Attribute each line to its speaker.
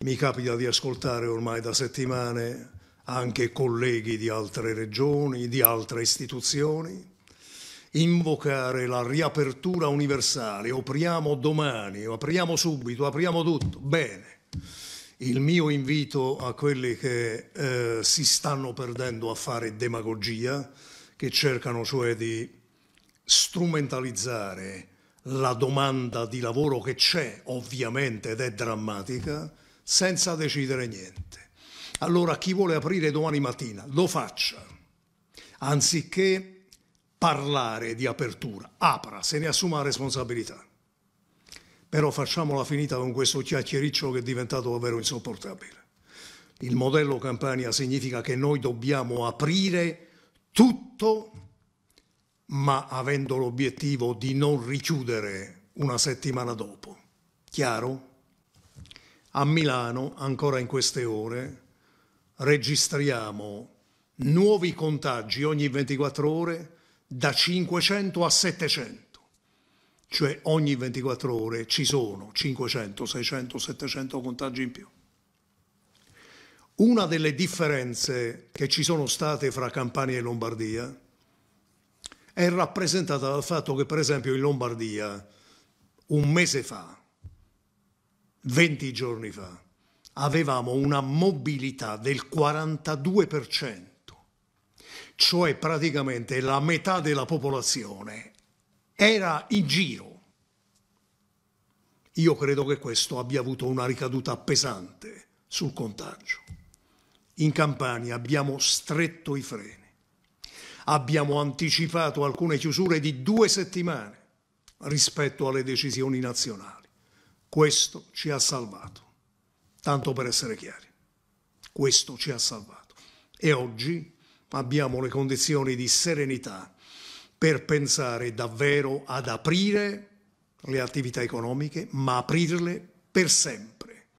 Speaker 1: Mi capita di ascoltare ormai da settimane anche colleghi di altre regioni, di altre istituzioni, invocare la riapertura universale, apriamo domani, apriamo subito, apriamo tutto. Bene, il mio invito a quelli che eh, si stanno perdendo a fare demagogia, che cercano cioè di strumentalizzare la domanda di lavoro che c'è ovviamente ed è drammatica, senza decidere niente. Allora chi vuole aprire domani mattina lo faccia, anziché parlare di apertura, apra, se ne assuma la responsabilità. Però facciamola finita con questo chiacchiericcio che è diventato davvero insopportabile. Il modello Campania significa che noi dobbiamo aprire tutto, ma avendo l'obiettivo di non richiudere una settimana dopo. Chiaro? A Milano, ancora in queste ore, registriamo nuovi contagi ogni 24 ore da 500 a 700. Cioè ogni 24 ore ci sono 500, 600, 700 contagi in più. Una delle differenze che ci sono state fra Campania e Lombardia è rappresentata dal fatto che per esempio in Lombardia un mese fa 20 giorni fa avevamo una mobilità del 42%, cioè praticamente la metà della popolazione era in giro. Io credo che questo abbia avuto una ricaduta pesante sul contagio. In Campania abbiamo stretto i freni, abbiamo anticipato alcune chiusure di due settimane rispetto alle decisioni nazionali questo ci ha salvato. Tanto per essere chiari, questo ci ha salvato. E oggi abbiamo le condizioni di serenità per pensare davvero ad aprire le attività economiche, ma aprirle per sempre